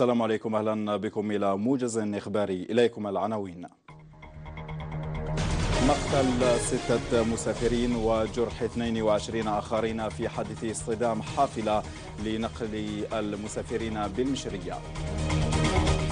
السلام عليكم اهلا بكم الى موجز اخباري اليكم العناوين مقتل ستة مسافرين وجرح 22 آخرين في حادث اصطدام حافلة لنقل المسافرين بالمشرية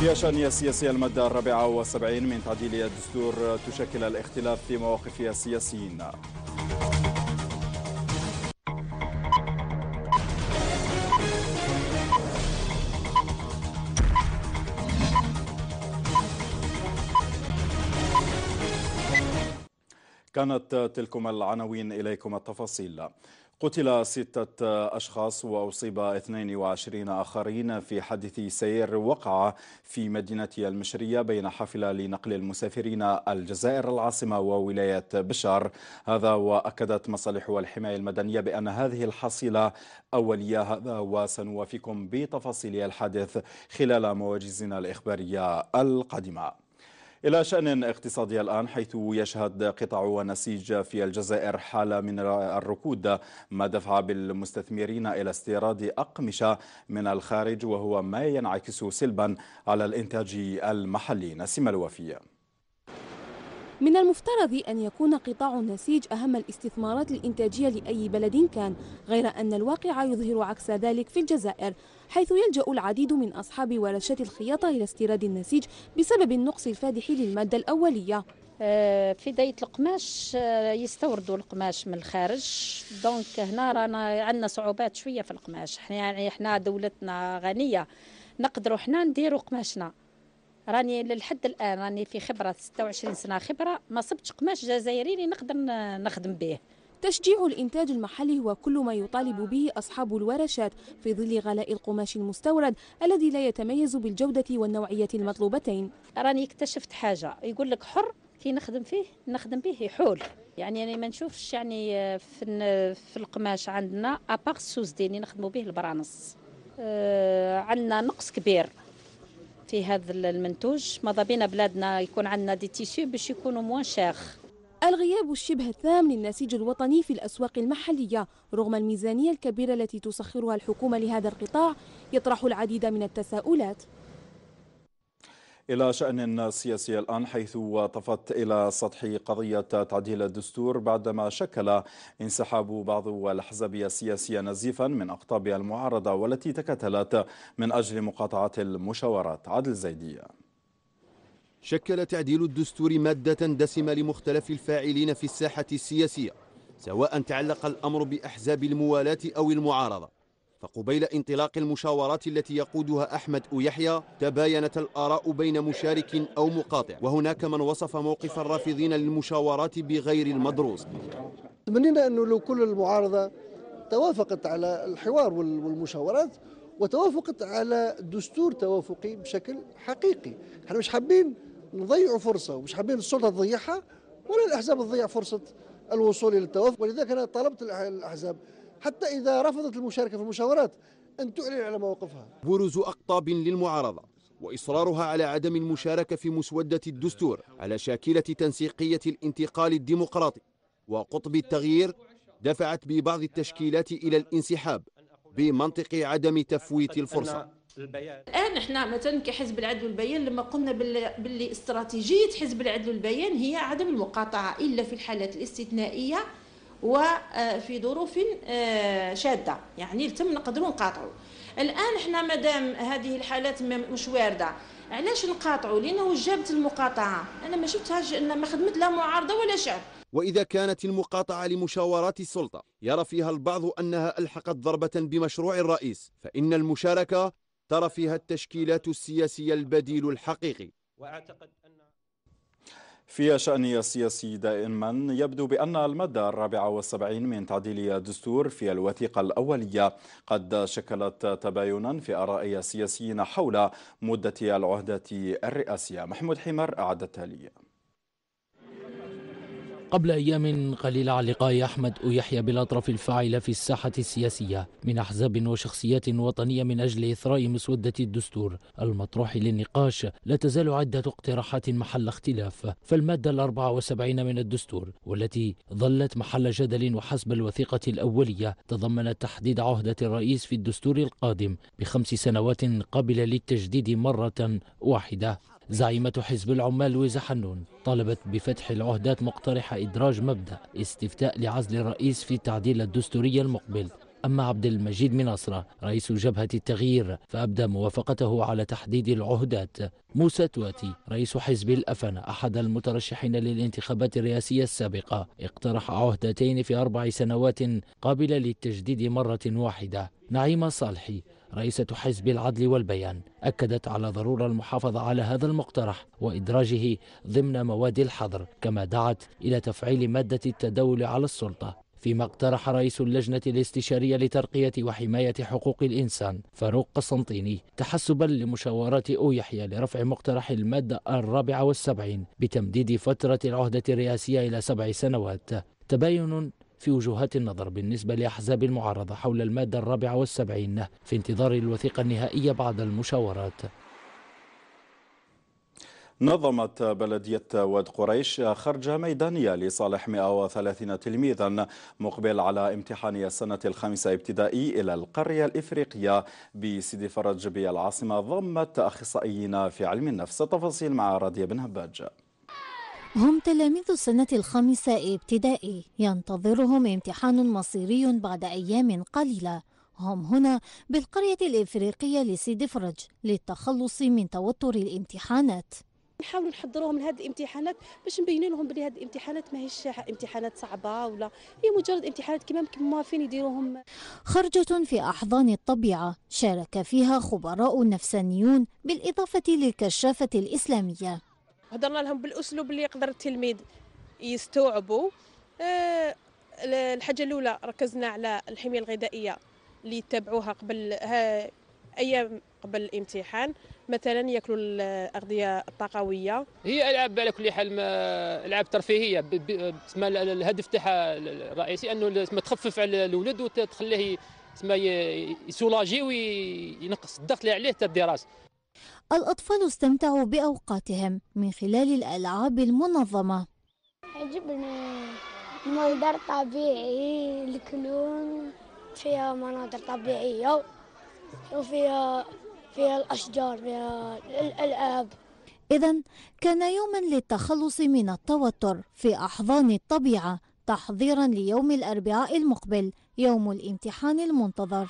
في شأنية السياسية المادة الرابعة والسبعين من تعديل الدستور تشكل الاختلاف في مواقف السياسيين كانت تلكم العناوين إليكم التفاصيل قتل ستة أشخاص وأصيب 22 آخرين في حادث سير وقع في مدينة المشرية بين حافلة لنقل المسافرين الجزائر العاصمة وولاية بشار هذا وأكدت مصالح والحماية المدنية بأن هذه الحصيلة أولية هذا وسنوافيكم بتفاصيل الحادث خلال مواجزنا الإخبارية القادمة إلى شأن اقتصادي الآن حيث يشهد قطاع ونسيج في الجزائر حالة من الركود ما دفع بالمستثمرين إلى استيراد أقمشة من الخارج وهو ما ينعكس سلبا على الإنتاج المحلي نسيم الوفيه من المفترض أن يكون قطاع النسيج أهم الاستثمارات الإنتاجية لأي بلد كان غير أن الواقع يظهر عكس ذلك في الجزائر حيث يلجأ العديد من أصحاب ورشات الخياطة إلى استيراد النسيج بسبب النقص الفادح للمادة الأولية آه، في بداية القماش آه، يستوردوا القماش من الخارج دونك هنا رانا عندنا صعوبات شويه في القماش احنا يعني احنا دولتنا غنيه نقدروا احنا نديروا قماشنا راني لحد الان راني في خبره 26 سنه خبره ما صبتش قماش جزائري اللي نقدر نخدم به تشجيع الإنتاج المحلي هو كل ما يطالب به أصحاب الورشات في ظل غلاء القماش المستورد الذي لا يتميز بالجودة والنوعية المطلوبتين راني اكتشفت حاجة يقول لك حر كي نخدم فيه نخدم به يحول يعني انا ما نشوفش يعني في في القماش عندنا ابار السوزدي اللي نخدموا به البرانس آه، عندنا نقص كبير في هذا المنتوج ماذا بينا بلادنا يكون عندنا دي تيسيو باش يكونوا موان شاخ الغياب الشبه التام للنسيج الوطني في الأسواق المحلية رغم الميزانية الكبيرة التي تسخرها الحكومة لهذا القطاع يطرح العديد من التساؤلات إلى شأن سياسي الآن حيث طفت إلى سطح قضية تعديل الدستور بعدما شكل انسحاب بعض الأحزاب السياسية نزيفا من أقطاب المعارضة والتي تكتلت من أجل مقاطعة المشاورات عدل زيدية شكل تعديل الدستور مادة دسمة لمختلف الفاعلين في الساحة السياسية سواء تعلق الأمر بأحزاب الموالاة أو المعارضة فقبيل انطلاق المشاورات التي يقودها أحمد يحيى تباينت الآراء بين مشارك أو مقاطع وهناك من وصف موقف الرافضين للمشاورات بغير المدروس تمنينا أنه لو كل المعارضة توافقت على الحوار والمشاورات وتوافقت على دستور توافقي بشكل حقيقي احنا مش حابين نضيعوا فرصة ومش حابين السلطة تضيعها ولا الأحزاب تضيع فرصة الوصول إلى التوافق ولذلك أنا طلبت الأحزاب حتى إذا رفضت المشاركة في المشاورات أن تعلن على مواقفها بروز أقطاب للمعارضة وإصرارها على عدم المشاركة في مسودة الدستور على شاكلة تنسيقية الانتقال الديمقراطي وقطب التغيير دفعت ببعض التشكيلات إلى الانسحاب بمنطق عدم تفويت الفرصة الان احنا مثلا كحزب العدل والبيان لما قلنا باللي استراتيجيه حزب العدل والبيان هي عدم المقاطعه الا في الحالات الاستثنائيه وفي ظروف آه، شاده يعني تم نقدروا نقاطعوا الان احنا مادام هذه الحالات مش وارده علاش نقاطعوا لانه جابت المقاطعه انا ما شفتهاش ما خدمت لا معارضه ولا شعب وإذا كانت المقاطعة لمشاورات السلطة يرى فيها البعض أنها ألحقت ضربة بمشروع الرئيس فإن المشاركة ترى فيها التشكيلات السياسية البديل الحقيقي وأعتقد أن في شأن السياسي دائما يبدو بأن المادة الرابعة والسبعين من تعديل الدستور في الوثيقة الأولية قد شكلت تباينا في آراء السياسيين حول مدة العهدة الرئاسية محمود حمر أعد التالية قبل أيام قليلة على لقاء أحمد أيحيى بالأطراف الفاعلة في الساحة السياسية من أحزاب وشخصيات وطنية من أجل إثراء مسودة الدستور المطروح للنقاش لا تزال عدة اقتراحات محل اختلاف فالمادة الأربعة وسبعين من الدستور والتي ظلت محل جدل وحسب الوثيقة الأولية تضمنت تحديد عهدة الرئيس في الدستور القادم بخمس سنوات قابلة للتجديد مرة واحدة زعيمة حزب العمال لويزا حنون طالبت بفتح العهدات مقترحة إدراج مبدأ استفتاء لعزل الرئيس في التعديل الدستوري المقبل أما عبد المجيد من رئيس جبهة التغيير فأبدى موافقته على تحديد العهدات موسى تواتي رئيس حزب الأفن أحد المترشحين للانتخابات الرئاسية السابقة اقترح عهدتين في أربع سنوات قابلة للتجديد مرة واحدة نعيم صالحي رئيسة حزب العدل والبيان أكدت على ضرورة المحافظة على هذا المقترح وإدراجه ضمن مواد الحظر كما دعت إلى تفعيل مادة التداول على السلطة فيما اقترح رئيس اللجنة الاستشارية لترقية وحماية حقوق الإنسان فاروق قسنطيني تحسبا لمشاورات أو يحيى لرفع مقترح المادة الرابعة والسبعين بتمديد فترة العهدة الرئاسية إلى سبع سنوات تباين في وجهات النظر بالنسبة لأحزاب المعارضة حول المادة الرابعة والسبعين في انتظار الوثيقة النهائية بعد المشاورات نظمت بلدية واد قريش خرجة ميدانية لصالح 130 تلميذا مقبل على امتحان السنة الخامسة ابتدائي إلى القرية الإفريقية بسيدي فرج بالعاصمة ضمت أخصائيين في علم النفس تفاصيل مع راضية بن هباج هم تلاميذ السنة الخامسة ابتدائي ينتظرهم امتحان مصيري بعد أيام قليلة هم هنا بالقرية الإفريقية لسيدي فرج للتخلص من توتر الامتحانات نحاول نحضروهم لهاد الامتحانات باش نبين لهم بلي هاد الامتحانات ماهيش امتحانات صعبه ولا هي مجرد امتحانات كما كما فين يديروهم خرجة في احضان الطبيعه شارك فيها خبراء نفسانيون بالاضافه للكشافه الاسلاميه هضرنا لهم بالاسلوب اللي يقدر التلميذ يستوعبه آه، الحاجه الاولى ركزنا على الحميه الغذائيه اللي يتبعوها قبل ايام قبل الامتحان مثلا ياكلوا الاغذيه الطاقويه هي العاب على كل حال العاب ترفيهيه تسمى الهدف تاعها الرئيسي انه تخفف على الولد وتخليه تسمى يسولاجي وينقص الضغط اللي عليه تاع الدراسه الأطفال استمتعوا بأوقاتهم من خلال الألعاب المنظمة عجبني منظر طبيعي الكلون فيها مناظر طبيعية وفيها فيها الأشجار فيها الألعاب إذا كان يوما للتخلص من التوتر في أحضان الطبيعة تحضيرا ليوم الأربعاء المقبل يوم الامتحان المنتظر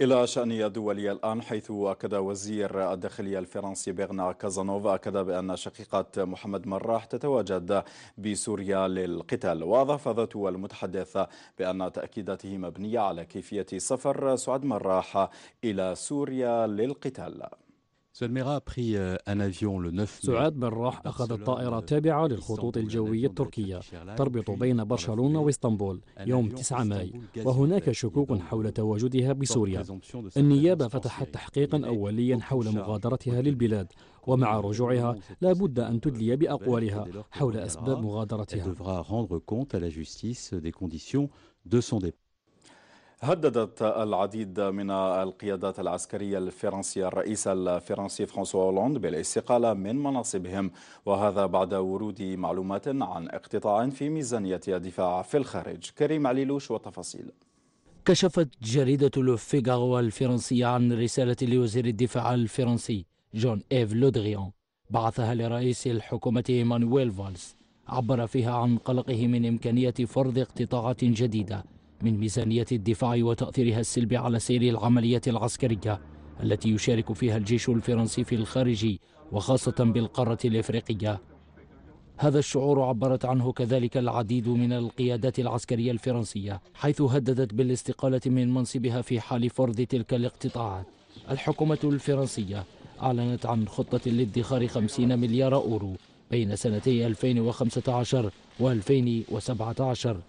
إلى شأن دولية الآن حيث أكد وزير الداخلية الفرنسي برنا كازانوف أكد بأن شقيقة محمد مراح تتواجد بسوريا للقتال وأضاف ذات المتحدث بأن تأكيداته مبنية على كيفية سفر سعد مراح إلى سوريا للقتال سعاد بن راح أخذ الطائرة التابعة للخطوط الجوية التركية تربط بين برشلونة واسطنبول يوم 9 ماي وهناك شكوك حول تواجدها بسوريا النيابة فتحت تحقيقا أوليا حول مغادرتها للبلاد ومع رجوعها لا بد أن تدلي بأقوالها حول أسباب مغادرتها هددت العديد من القيادات العسكرية الفرنسية الرئيس الفرنسي فرانسوا هولاند بالاستقالة من مناصبهم وهذا بعد ورود معلومات عن اقتطاع في ميزانية الدفاع في الخارج كريم عليلوش والتفاصيل كشفت جريدة لوفيغارو الفرنسية عن رسالة لوزير الدفاع الفرنسي جون إيف لودغيون بعثها لرئيس الحكومة إيمانويل فالس عبر فيها عن قلقه من إمكانية فرض اقتطاعات جديدة من ميزانية الدفاع وتأثيرها السلبي على سير العملية العسكرية التي يشارك فيها الجيش الفرنسي في الخارج وخاصة بالقارة الإفريقية هذا الشعور عبرت عنه كذلك العديد من القيادات العسكرية الفرنسية حيث هددت بالاستقالة من منصبها في حال فرض تلك الاقتطاعات الحكومة الفرنسية أعلنت عن خطة لادخار 50 مليار أورو بين سنتي 2015 و 2017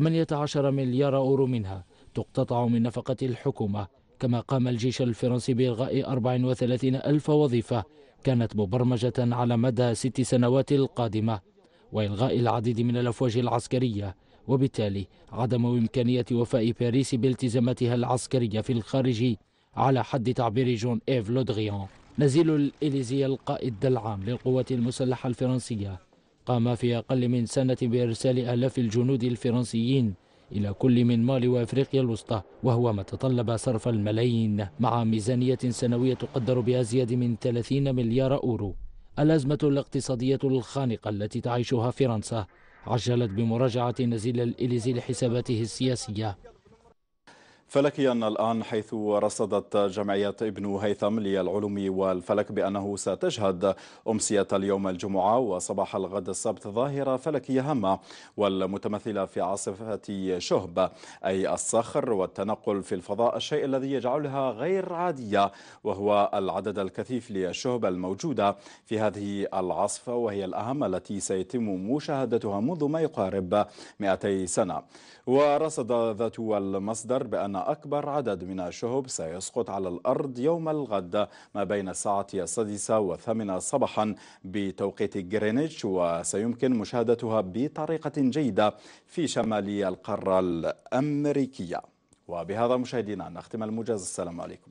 18 مليار أورو منها تقتطع من نفقة الحكومة كما قام الجيش الفرنسي بإلغاء 34 ألف وظيفة كانت مبرمجة على مدى ست سنوات القادمة وإلغاء العديد من الأفواج العسكرية وبالتالي عدم إمكانية وفاء باريس بالتزاماتها العسكرية في الخارج على حد تعبير جون إيف لودغيون نزيل الإليزي القائد العام للقوات المسلحة الفرنسية قام في أقل من سنة بإرسال آلاف الجنود الفرنسيين إلى كل من مالي وأفريقيا الوسطى وهو ما تطلب صرف الملايين مع ميزانية سنوية تقدر بأزيد من 30 مليار أورو الأزمة الاقتصادية الخانقة التي تعيشها فرنسا عجلت بمراجعة نزيل الإليزي لحساباته السياسية فلكيا الآن حيث رصدت جمعية ابن هيثم للعلوم والفلك بأنه ستشهد أمسية اليوم الجمعة وصباح الغد السبت ظاهرة فلكية هامة والمتمثلة في عاصفة شهب أي الصخر والتنقل في الفضاء الشيء الذي يجعلها غير عادية وهو العدد الكثيف للشهب الموجودة في هذه العاصفة وهي الأهم التي سيتم مشاهدتها منذ ما يقارب 200 سنة ورصد ذات المصدر بأن أكبر عدد من الشهب سيسقط على الأرض يوم الغد ما بين الساعة السادسة والثامنة صباحا بتوقيت جرينتش وسيمكن مشاهدتها بطريقة جيدة في شمال القارة الأمريكية وبهذا مشاهدينا نختم الموجز السلام عليكم